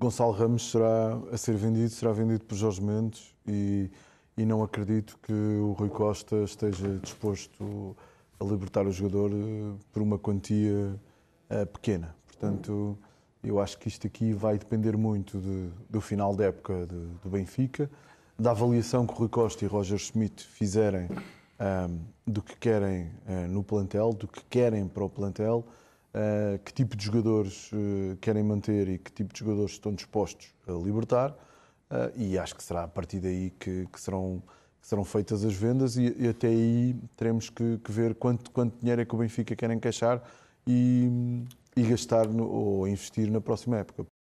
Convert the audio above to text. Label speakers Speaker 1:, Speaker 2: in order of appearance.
Speaker 1: Gonçalo Ramos será a ser vendido, será vendido por Jorge Mendes e, e não acredito que o Rui Costa esteja disposto a libertar o jogador eh, por uma quantia eh, pequena. Portanto, eu acho que isto aqui vai depender muito de, do final da época de, do Benfica, da avaliação que o Rui Costa e Roger Schmidt fizerem um, do que querem uh, no plantel, do que querem para o plantel eh, que tipo de jogadores eh, querem manter e que tipo de jogadores estão dispostos a libertar. Eh, e acho que será a partir daí que, que serão, que serão feitas as vendas e, e até aí teremos que, que, ver quanto, quanto dinheiro é que o Benfica quer encaixar e, e gastar no, ou investir na próxima época.